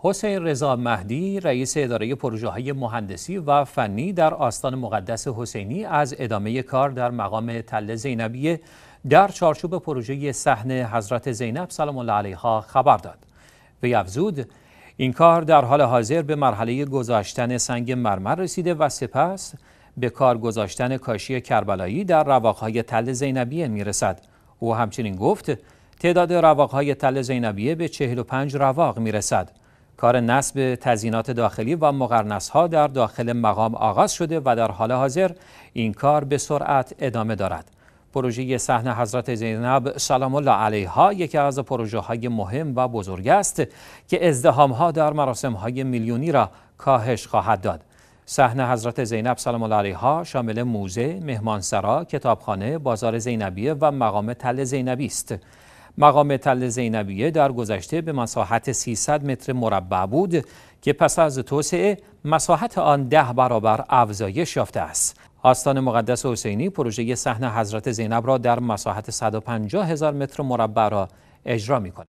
حسین رضا مهدی رئیس اداره پروژه های مهندسی و فنی در آستان مقدس حسینی از ادامه کار در مقام تله زینبیه در چارچوب پروژه صحنه حضرت زینب سلام الله علیها خبر داد وی افزود این کار در حال حاضر به مرحله گذاشتن سنگ مرمر رسیده و سپس به کار گذاشتن کاشی کربلایی در رواقهای تل زینبیه رسد. او همچنین گفت تعداد رواقهای تل زینبیه به 45 رواق رسد. کار نصب تزینات داخلی و مقرنسها در داخل مقام آغاز شده و در حال حاضر این کار به سرعت ادامه دارد. پروژه سحن حضرت زینب سلام الله علیها یکی از پروژه های مهم و بزرگ است که ازدهام ها در مراسم های میلیونی را کاهش خواهد داد. صحن حضرت زینب سلام الله علیها شامل موزه، مهمانسرا، کتابخانه، بازار زینبیه و مقام تل زینبی است. مقام تل زینبیه در گذشته به مساحت 300 متر مربع بود که پس از توسعه مساحت آن ده برابر افزایش یافته است. آستان مقدس حسینی پروژه صحنه حضرت زینب را در مساحت 150 هزار متر مربع را اجرا می کند.